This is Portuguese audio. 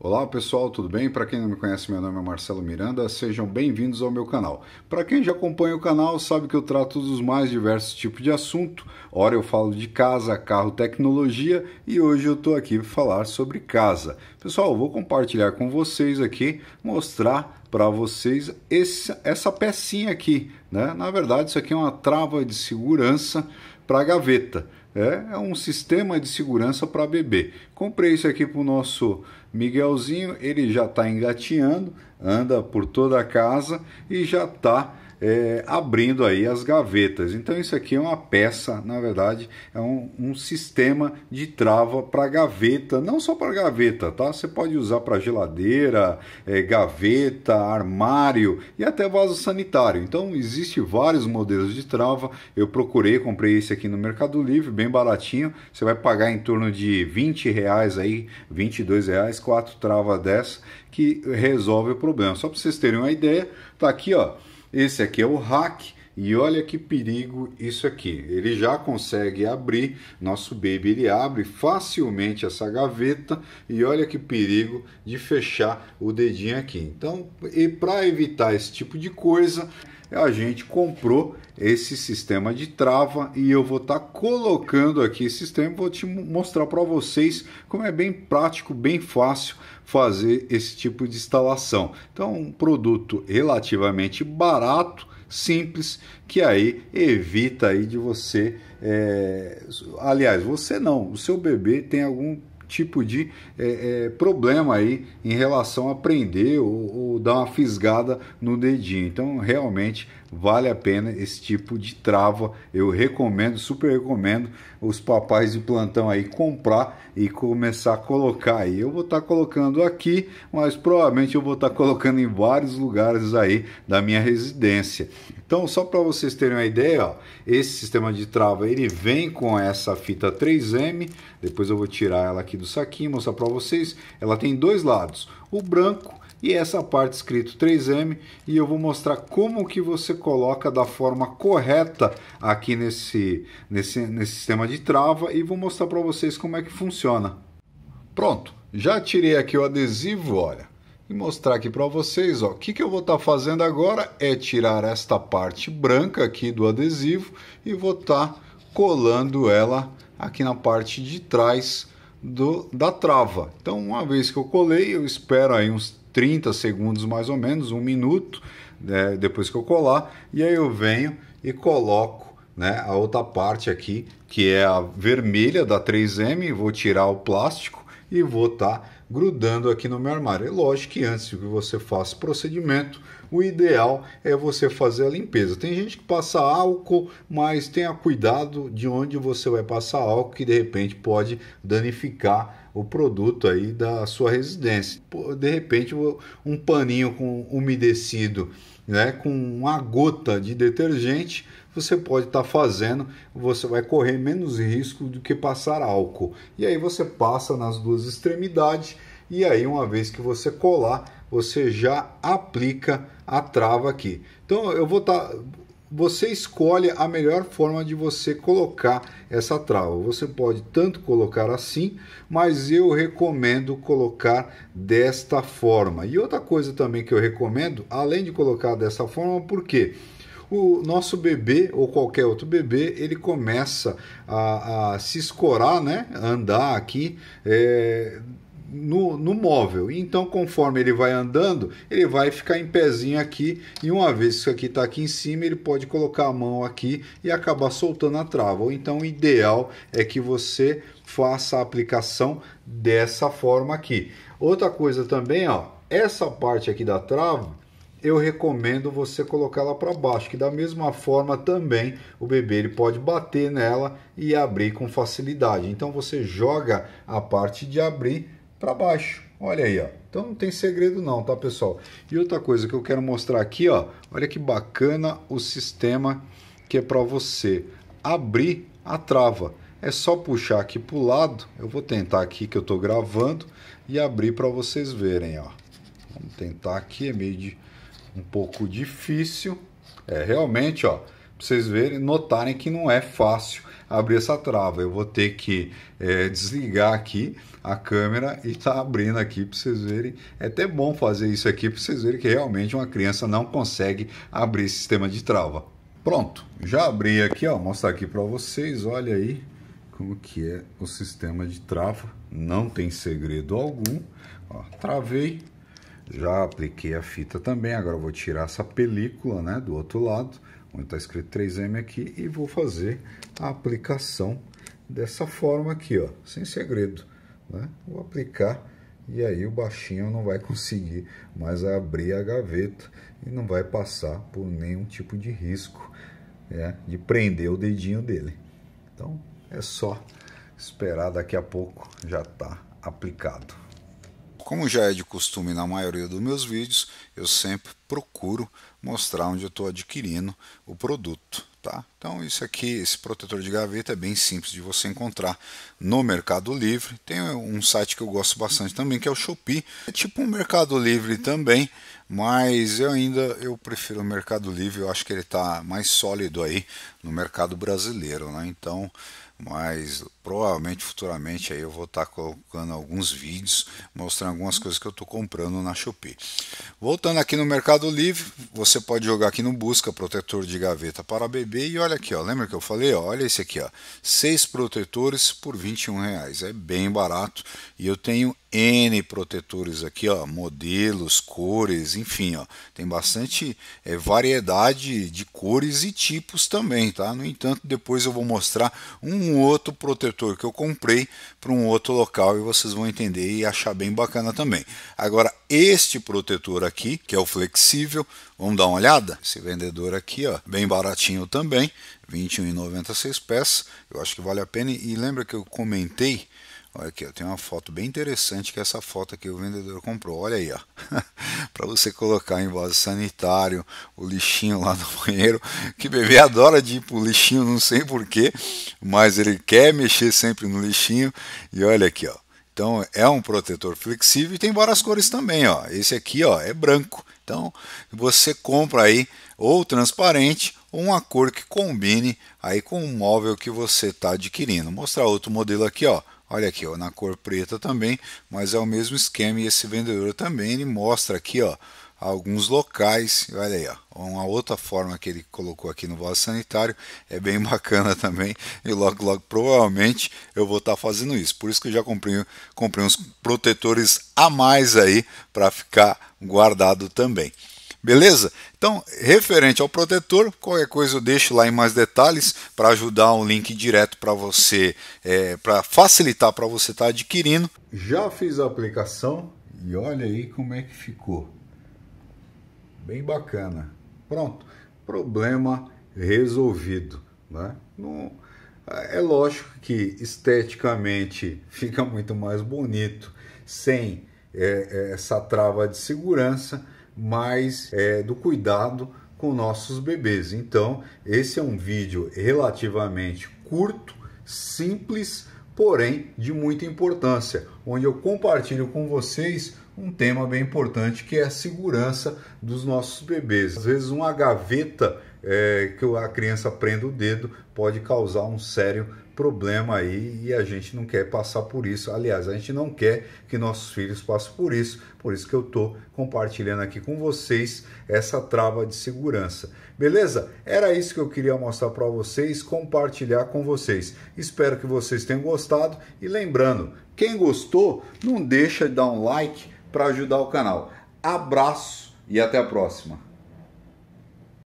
Olá pessoal, tudo bem? Para quem não me conhece, meu nome é Marcelo Miranda, sejam bem-vindos ao meu canal. Para quem já acompanha o canal, sabe que eu trato dos mais diversos tipos de assunto. Ora eu falo de casa, carro, tecnologia e hoje eu estou aqui para falar sobre casa. Pessoal, vou compartilhar com vocês aqui, mostrar para vocês essa, essa pecinha aqui. Né? Na verdade, isso aqui é uma trava de segurança para a gaveta. É, é um sistema de segurança para bebê. Comprei isso aqui para o nosso Miguelzinho, ele já está engatinhando, anda por toda a casa e já está é, abrindo aí as gavetas. Então isso aqui é uma peça, na verdade, é um, um sistema de trava para gaveta, não só para gaveta, tá? Você pode usar para geladeira, é, gaveta, armário e até vaso sanitário. Então existe vários modelos de trava. Eu procurei, comprei esse aqui no Mercado Livre, bem baratinho. Você vai pagar em torno de 20 reais reais aí, 22 reais, quatro travas dessa que resolve o problema. Só para vocês terem uma ideia, tá aqui ó, esse aqui é o rack e olha que perigo isso aqui. Ele já consegue abrir, nosso baby ele abre facilmente essa gaveta e olha que perigo de fechar o dedinho aqui. Então, e para evitar esse tipo de coisa, a gente comprou esse sistema de trava e eu vou estar tá colocando aqui esse sistema, vou te mostrar para vocês como é bem prático, bem fácil fazer esse tipo de instalação. Então, um produto relativamente barato simples que aí evita aí de você, é... aliás, você não, o seu bebê tem algum tipo de é, é, problema aí em relação a prender ou, ou, dar uma fisgada no dedinho. Então, realmente, Vale a pena esse tipo de trava. Eu recomendo, super recomendo os papais de plantão aí comprar e começar a colocar aí. Eu vou estar tá colocando aqui, mas provavelmente eu vou estar tá colocando em vários lugares aí da minha residência. Então, só para vocês terem uma ideia, ó, esse sistema de trava ele vem com essa fita 3M. Depois eu vou tirar ela aqui do saquinho, mostrar para vocês. Ela tem dois lados, o branco e essa parte escrito 3M e eu vou mostrar como que você coloca da forma correta aqui nesse, nesse, nesse sistema de trava e vou mostrar para vocês como é que funciona. Pronto, já tirei aqui o adesivo, olha, e mostrar aqui para vocês, ó, o que, que eu vou estar tá fazendo agora é tirar esta parte branca aqui do adesivo e vou estar tá colando ela aqui na parte de trás do, da trava. Então, uma vez que eu colei, eu espero aí uns 30 segundos mais ou menos, um minuto, né, depois que eu colar, e aí eu venho e coloco né, a outra parte aqui, que é a vermelha da 3M, vou tirar o plástico e vou estar tá grudando aqui no meu armário. É lógico que antes que você faça o procedimento, o ideal é você fazer a limpeza. Tem gente que passa álcool, mas tenha cuidado de onde você vai passar álcool, que de repente pode danificar o produto aí da sua residência. De repente, um paninho com umedecido, né, com uma gota de detergente, você pode estar tá fazendo, você vai correr menos risco do que passar álcool. E aí você passa nas duas extremidades e aí uma vez que você colar, você já aplica a trava aqui. Então eu vou estar tá você escolhe a melhor forma de você colocar essa trava. Você pode tanto colocar assim, mas eu recomendo colocar desta forma. E outra coisa também que eu recomendo, além de colocar dessa forma, porque o nosso bebê ou qualquer outro bebê ele começa a, a se escorar, né? Andar aqui. É no, no móvel. Então, conforme ele vai andando, ele vai ficar em pezinho aqui. E uma vez que isso aqui está aqui em cima, ele pode colocar a mão aqui e acabar soltando a trava. Ou então, o ideal é que você faça a aplicação dessa forma aqui. Outra coisa também, ó, essa parte aqui da trava, eu recomendo você colocá-la para baixo, que da mesma forma também o bebê ele pode bater nela e abrir com facilidade. Então você joga a parte de abrir para baixo. Olha aí, ó. Então não tem segredo não, tá, pessoal? E outra coisa que eu quero mostrar aqui, ó. Olha que bacana o sistema que é para você abrir a trava. É só puxar aqui para o lado. Eu vou tentar aqui que eu estou gravando e abrir para vocês verem, ó. Vamos tentar aqui, é meio de, um pouco difícil. É realmente, ó, vocês verem, notarem que não é fácil abrir essa trava. Eu vou ter que é, desligar aqui a câmera e tá abrindo aqui para vocês verem. É até bom fazer isso aqui para vocês verem que realmente uma criança não consegue abrir esse sistema de trava. Pronto, já abri aqui, ó, mostrar aqui para vocês, olha aí como que é o sistema de trava. Não tem segredo algum. Ó, travei, já apliquei a fita também, agora vou tirar essa película, né, do outro lado onde está escrito 3M aqui, e vou fazer a aplicação dessa forma aqui, ó, sem segredo. Né? Vou aplicar e aí o baixinho não vai conseguir mais abrir a gaveta e não vai passar por nenhum tipo de risco né, de prender o dedinho dele. Então é só esperar daqui a pouco já está aplicado. Como já é de costume na maioria dos meus vídeos, eu sempre procuro mostrar onde eu estou adquirindo o produto. Tá? Então isso aqui, esse protetor de gaveta é bem simples de você encontrar no Mercado Livre. Tem um site que eu gosto bastante também, que é o Shopee. É tipo um Mercado Livre também, mas eu ainda eu prefiro o Mercado Livre. Eu acho que ele está mais sólido aí no mercado brasileiro, né? Então mas provavelmente futuramente aí eu vou estar tá colocando alguns vídeos mostrando algumas coisas que eu estou comprando na Shopee. Voltando aqui no Mercado Livre, você pode jogar aqui no busca protetor de gaveta para bebê e olha aqui, ó, lembra que eu falei, ó, olha esse aqui, ó, seis protetores por 21 reais, é bem barato e eu tenho N protetores aqui, ó, modelos, cores, enfim, ó, tem bastante é, variedade de cores e tipos também, tá? No entanto, depois eu vou mostrar um outro protetor que eu comprei para um outro local e vocês vão entender e achar bem bacana também. Agora, este protetor aqui, que é o flexível, vamos dar uma olhada? Esse vendedor aqui, ó, bem baratinho também, R$ 21,96 peças, eu acho que vale a pena. E lembra que eu comentei Olha aqui, eu tenho uma foto bem interessante que é essa foto aqui o vendedor comprou. Olha aí, ó. para você colocar em vaso sanitário, o lixinho lá no banheiro, que bebê adora de ir pro lixinho, não sei porquê, mas ele quer mexer sempre no lixinho. E olha aqui, ó. Então é um protetor flexível e tem várias cores também, ó. Esse aqui, ó, é branco. Então você compra aí ou transparente ou uma cor que combine aí com o móvel que você está adquirindo. Vou mostrar outro modelo aqui, ó, Olha aqui, ó, na cor preta também, mas é o mesmo esquema e esse vendedor também ele mostra aqui, ó, alguns locais. Olha aí, ó, uma outra forma que ele colocou aqui no vaso sanitário é bem bacana também. E logo, logo, provavelmente eu vou estar tá fazendo isso. Por isso que eu já comprei, comprei uns protetores a mais aí para ficar guardado também. Beleza? Então, referente ao protetor, qualquer coisa eu deixo lá em mais detalhes para ajudar um link direto para você, é, para facilitar para você estar tá adquirindo. Já fiz a aplicação e olha aí como é que ficou. Bem bacana. Pronto, problema resolvido. Né? Não, é lógico que esteticamente fica muito mais bonito sem é, é essa trava de segurança, mas é, do cuidado com nossos bebês. Então, esse é um vídeo relativamente curto, simples, porém de muita importância, onde eu compartilho com vocês um tema bem importante que é a segurança dos nossos bebês. Às vezes, uma gaveta é, que a criança prenda o dedo pode causar um sério problema aí e a gente não quer passar por isso. Aliás, a gente não quer que nossos filhos passem por isso. Por isso que eu estou compartilhando aqui com vocês essa trava de segurança. Beleza? Era isso que eu queria mostrar para vocês, compartilhar com vocês. Espero que vocês tenham gostado e lembrando, quem gostou, não deixa de dar um like para ajudar o canal. Abraço e até a próxima.